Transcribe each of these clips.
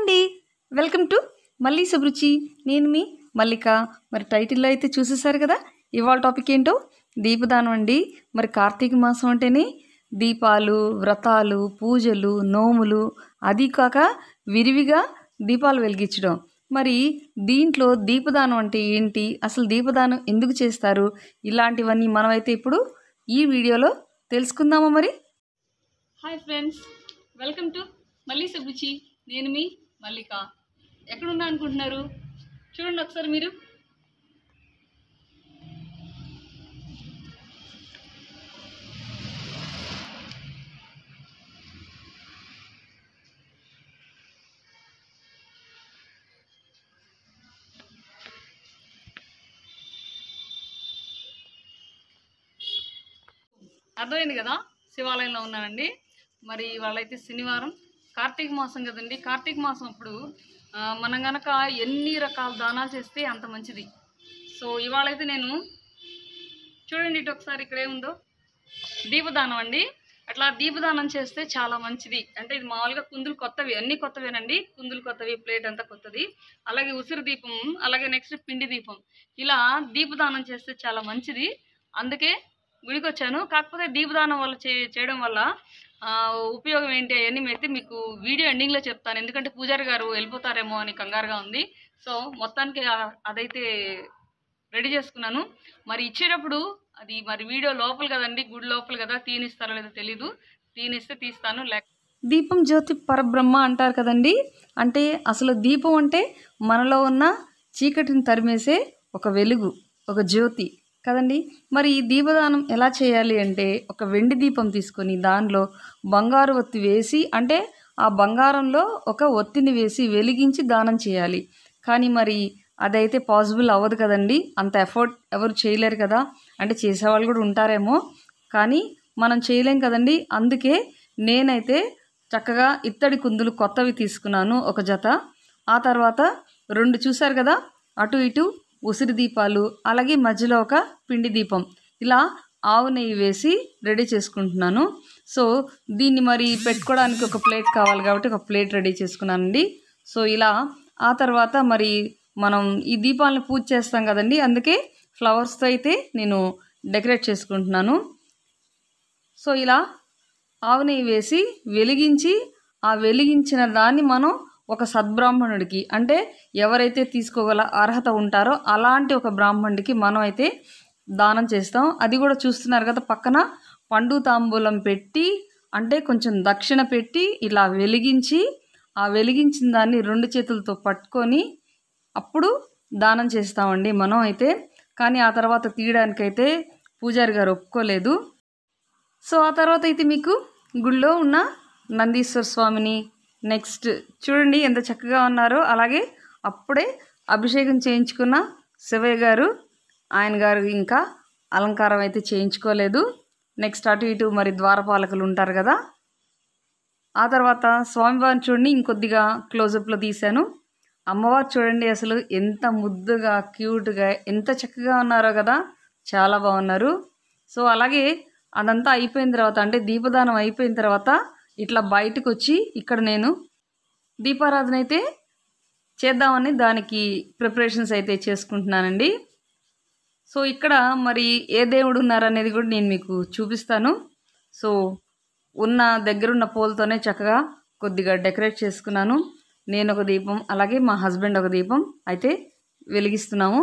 అండి welcome to మళ్ళీ సుబ్రుచి నేను మీ మల్లిక మరి టైటిల్లో అయితే చూసేసారు కదా ఇవాళ టాపిక్ ఏంటో దీపదానం అండి మరి కార్తీక మాసం అంటేనే దీపాలు వ్రతాలు పూజలు నోములు అది కాక విరివిగా దీపాలు వెలిగించడం మరి దీంట్లో దీపదానం అంటే ఏంటి అసలు దీపదానం ఎందుకు చేస్తారు ఇలాంటివన్నీ మనమైతే ఇప్పుడు ఈ వీడియోలో తెలుసుకుందామా మరి హాయ్ ఫ్రెండ్స్ వెల్కమ్ టు మళ్ళీ సుబుచి నేను మీ మల్లిక ఎక్కడున్నా అనుకుంటున్నారు చూడండి ఒకసారి మీరు అర్థమైంది కదా శివాలయంలో ఉన్నానండి మరి వాళ్ళైతే శనివారం కార్తీక మాసం కదండి కార్తీక మాసం అప్పుడు మనం గనక ఎన్ని రకాల దానాలు చేస్తే అంత మంచిది సో ఇవాళైతే నేను చూడండి ఇటు ఒకసారి ఇక్కడ ఏముందో దీపదానం అండి అట్లా దీపదానం చేస్తే చాలా మంచిది అంటే ఇది మామూలుగా కుందులు కొత్తవి అన్ని కొత్తవేనండి కుందులు కొత్తవి ప్లేట్ అంతా కొత్తది అలాగే ఉసిరి దీపం అలాగే నెక్స్ట్ పిండి దీపం ఇలా దీపదానం చేస్తే చాలా మంచిది అందుకే గుడికి వచ్చాను కాకపోతే దీపదానం వల్ల చేయడం వల్ల ఉపయోగం ఏంటి అవన్నీ అయితే మీకు వీడియో ఎండింగ్లో చెప్తాను ఎందుకంటే పూజారి గారు వెళ్ళిపోతారేమో అని కంగారుగా ఉంది సో మొత్తానికి అదైతే రెడీ చేసుకున్నాను మరి ఇచ్చేటప్పుడు అది మరి వీడియో లోపల కదండి గుడి లోపల కదా తీనిస్తారో లేదో తెలీదు తీనిస్తే తీస్తాను లేక దీపం జ్యోతి పరబ్రహ్మ అంటారు కదండి అంటే అసలు దీపం అంటే మనలో ఉన్న చీకటిని తరిమేసే ఒక వెలుగు ఒక జ్యోతి కదండి మరి ఈ దీపదానం ఎలా చేయాలి అంటే ఒక వెండి దీపం తీసుకొని దానిలో బంగారు ఒత్తి వేసి అంటే ఆ బంగారంలో ఒక ఒత్తిని వేసి వెలిగించి దానం చేయాలి కానీ మరి అదైతే పాసిబుల్ అవ్వదు కదండి అంత ఎఫర్ట్ ఎవరు చేయలేరు కదా అంటే చేసేవాళ్ళు కూడా ఉంటారేమో కానీ మనం చేయలేం కదండి అందుకే నేనైతే చక్కగా ఇత్తడి కుందులు కొత్తవి తీసుకున్నాను ఒక జత ఆ తర్వాత రెండు చూశారు కదా అటు ఇటు ఉసిరి దీపాలు అలాగే మధ్యలో ఒక పిండి దీపం ఇలా ఆవు నెయ్యి వేసి రెడీ చేసుకుంటున్నాను సో దీన్ని మరి పెట్టుకోవడానికి ఒక ప్లేట్ కావాలి కాబట్టి ఒక ప్లేట్ రెడీ చేసుకున్నానండి సో ఇలా ఆ తర్వాత మరి మనం ఈ దీపాలను పూజ చేస్తాం కదండి అందుకే ఫ్లవర్స్తో అయితే నేను డెకరేట్ చేసుకుంటున్నాను సో ఇలా ఆవు నెయ్యి వేసి వెలిగించి ఆ వెలిగించిన దాన్ని మనం ఒక సద్బ్రాహ్మణుడికి అంటే ఎవరైతే తీసుకోగల అర్హత ఉంటారో అలాంటి ఒక బ్రాహ్మణుడికి మనం అయితే దానం చేస్తాం అది కూడా చూస్తున్నారు కదా పక్కన పండు తాంబూలం పెట్టి అంటే కొంచెం దక్షిణ పెట్టి ఇలా వెలిగించి ఆ వెలిగించిన దాన్ని రెండు చేతులతో పట్టుకొని అప్పుడు దానం చేస్తామండి మనం అయితే కానీ ఆ తర్వాత తీయడానికైతే పూజారి గారు ఒప్పుకోలేదు సో ఆ తర్వాత అయితే మీకు గుళ్ళో ఉన్న నందీశ్వర స్వామిని నెక్స్ట్ చూడండి ఎంత చక్కగా ఉన్నారో అలాగే అప్పుడే అభిషేకం చేయించుకున్న శివయ్య గారు ఆయన గారు ఇంకా అలంకారం అయితే చేయించుకోలేదు నెక్స్ట్ అటు ఇటు మరి ద్వారపాలకులు ఉంటారు కదా ఆ తర్వాత స్వామివారిని చూడండి ఇంకొద్దిగా క్లోజప్లో తీశాను అమ్మవారు చూడండి అసలు ఎంత ముద్దుగా క్యూట్గా ఎంత చక్కగా ఉన్నారో కదా చాలా బాగున్నారు సో అలాగే అదంతా అయిపోయిన తర్వాత అంటే దీపదానం అయిపోయిన తర్వాత ఇట్లా బయటకు వచ్చి ఇక్కడ నేను దీపారాధన అయితే చేద్దామని దానికి ప్రిపరేషన్స్ అయితే చేసుకుంటున్నానండి సో ఇక్కడ మరి ఏ దేవుడు ఉన్నారనేది కూడా నేను మీకు చూపిస్తాను సో ఉన్న దగ్గరున్న పూలతోనే చక్కగా కొద్దిగా డెకరేట్ చేసుకున్నాను నేను ఒక దీపం అలాగే మా హస్బెండ్ ఒక దీపం అయితే వెలిగిస్తున్నాము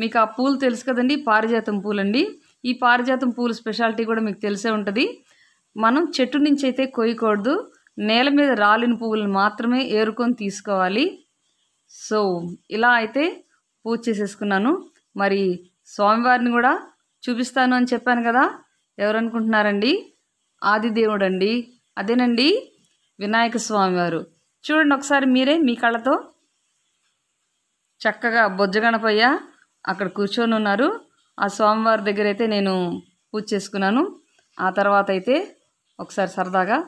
మీకు ఆ పూలు తెలుసు కదండి పారిజాతం పూలండి ఈ పారిజాతం పూలు స్పెషాలిటీ కూడా మీకు తెలిసే ఉంటుంది మనం చెట్టు నుంచి అయితే కొయ్యకూడదు నేల మీద రాలిన పువ్వులను మాత్రమే ఏరుకొని తీసుకోవాలి సో ఇలా అయితే పూజ చేసేసుకున్నాను మరి స్వామివారిని కూడా చూపిస్తాను అని చెప్పాను కదా ఎవరనుకుంటున్నారండి ఆదిదేవుడు అండి అదేనండి వినాయక స్వామివారు చూడండి ఒకసారి మీరే మీ కళ్ళతో చక్కగా బొజ్జగణపయ్య అక్కడ కూర్చొని ఉన్నారు ఆ స్వామివారి దగ్గర అయితే నేను పూజ చేసుకున్నాను ఆ తర్వాత అయితే ఒకసారి సరదాగా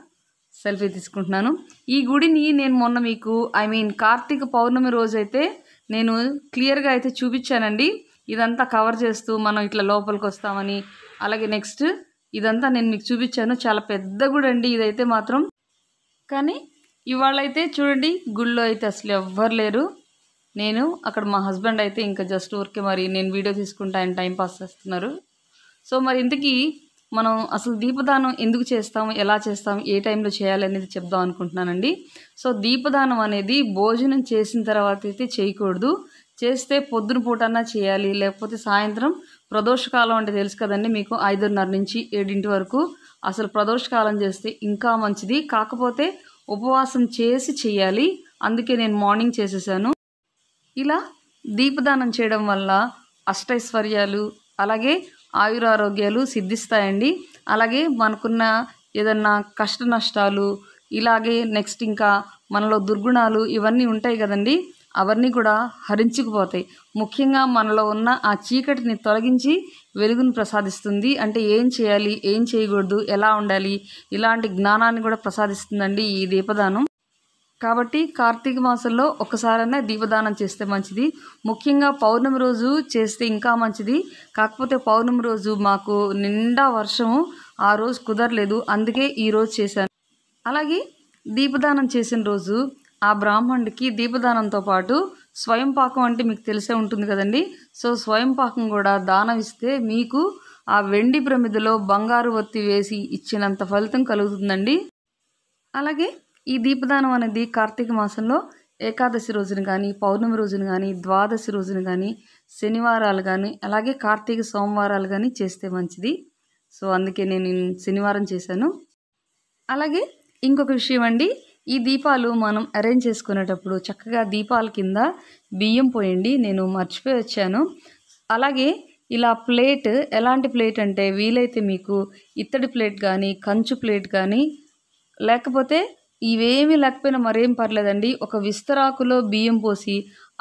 సెల్ఫీ తీసుకుంటున్నాను ఈ గుడిని నేను మొన్న మీకు ఐ మీన్ కార్తీక పౌర్ణమి రోజైతే నేను క్లియర్గా అయితే చూపించానండి ఇదంతా కవర్ చేస్తూ మనం ఇట్లా లోపలికి వస్తామని అలాగే నెక్స్ట్ ఇదంతా నేను మీకు చూపించాను చాలా పెద్ద గుడి అండి ఇదైతే మాత్రం కానీ ఇవాళ అయితే చూడండి గుళ్ళో అయితే అసలు ఎవ్వరు లేరు నేను అక్కడ మా హస్బెండ్ అయితే ఇంకా జస్ట్ ఊరికే మరి నేను వీడియో తీసుకుంటా ఆయన టైం పాస్ చేస్తున్నారు సో మరి ఇంతకీ మనం అసలు దీపదానం ఎందుకు చేస్తాము ఎలా చేస్తాము ఏ టైంలో చేయాలి అనేది చెప్దాం అనుకుంటున్నానండి సో దీపదానం అనేది భోజనం చేసిన తర్వాత అయితే చేయకూడదు చేస్తే పొద్దున పూటన్నా చేయాలి లేకపోతే సాయంత్రం ప్రదోషకాలం అంటే తెలుసు కదండి మీకు ఐదున్నర నుంచి ఏడింటి వరకు అసలు ప్రదోషకాలం చేస్తే ఇంకా మంచిది కాకపోతే ఉపవాసం చేసి చేయాలి అందుకే నేను మార్నింగ్ చేసేసాను ఇలా దీపదానం చేయడం వల్ల అష్టైశ్వర్యాలు అలాగే ఆయురారోగ్యాలు సిద్ధిస్తాయండి అలాగే మనకున్న ఏదన్నా కష్ట నష్టాలు ఇలాగే నెక్స్ట్ ఇంకా మనలో దుర్గుణాలు ఇవన్నీ ఉంటాయి కదండి అవన్నీ కూడా హరించుకుపోతాయి ముఖ్యంగా మనలో ఉన్న ఆ చీకటిని తొలగించి వెలుగును ప్రసాదిస్తుంది అంటే ఏం చేయాలి ఏం చేయకూడదు ఎలా ఉండాలి ఇలాంటి జ్ఞానాన్ని కూడా ప్రసాదిస్తుందండి ఈ దీపదానం కాబట్టి కార్తీక మాసంలో ఒక్కసారైనా దీపదానం చేస్తే మంచిది ముఖ్యంగా పౌర్ణమి రోజు చేస్తే ఇంకా మంచిది కాకపోతే పౌర్ణమి రోజు మాకు నిండా వర్షము ఆ రోజు కుదరలేదు అందుకే ఈరోజు చేశాను అలాగే దీపదానం చేసిన రోజు ఆ బ్రాహ్మణుడికి దీపదానంతో పాటు స్వయం పాకం అంటే మీకు తెలిసే ఉంటుంది కదండి సో స్వయం పాకం కూడా దానం ఇస్తే మీకు ఆ వెండి ప్రమిదలో బంగారు ఒత్తి వేసి ఇచ్చినంత ఫలితం కలుగుతుందండి అలాగే ఈ దీపదానం అనేది కార్తీక మాసంలో ఏకాదశి రోజున కానీ పౌర్ణమి రోజున కానీ ద్వాదశి రోజున కానీ శనివారాలు కానీ అలాగే కార్తీక సోమవారాలు కానీ చేస్తే మంచిది సో అందుకే నేను శనివారం చేశాను అలాగే ఇంకొక విషయం అండి ఈ దీపాలు మనం అరేంజ్ చేసుకునేటప్పుడు చక్కగా దీపాల కింద బియ్యం పోయండి నేను మర్చిపోయి వచ్చాను అలాగే ఇలా ప్లేట్ ఎలాంటి ప్లేట్ అంటే వీలైతే మీకు ఇత్తడి ప్లేట్ కానీ కంచు ప్లేట్ కానీ లేకపోతే ఇవేమీ లేకపోయినా మరేం పర్లేదండి ఒక విస్తరాకులో బియ్యం పోసి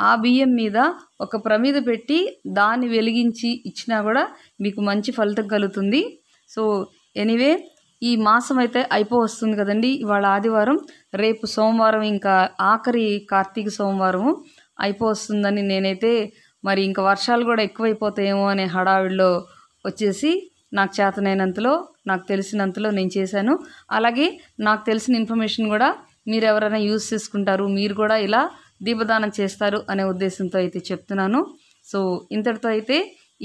ఆ బియ్యం మీద ఒక ప్రమిద పెట్టి దాన్ని వెలిగించి ఇచ్చినా కూడా మీకు మంచి ఫలితం కలుగుతుంది సో ఎనీవే ఈ మాసం అయితే అయిపో వస్తుంది కదండి ఇవాళ ఆదివారం రేపు సోమవారం ఇంకా ఆఖరి కార్తీక సోమవారం అయిపో వస్తుందని నేనైతే మరి ఇంకా వర్షాలు కూడా ఎక్కువైపోతాయేమో అనే హడావిడిలో వచ్చేసి నాకు చేతనైనంతలో నాకు తెలిసినంతలో నేను చేశాను అలాగే నాకు తెలిసిన ఇన్ఫర్మేషన్ కూడా మీరు ఎవరైనా యూజ్ చేసుకుంటారు మీరు కూడా ఇలా దీపదానం చేస్తారు అనే ఉద్దేశంతో అయితే చెప్తున్నాను సో ఇంతటితో అయితే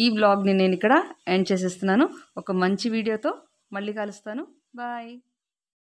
ఈ బ్లాగ్ని నేను ఇక్కడ ఎండ్ చేసేస్తున్నాను ఒక మంచి వీడియోతో మళ్ళీ కలుస్తాను బాయ్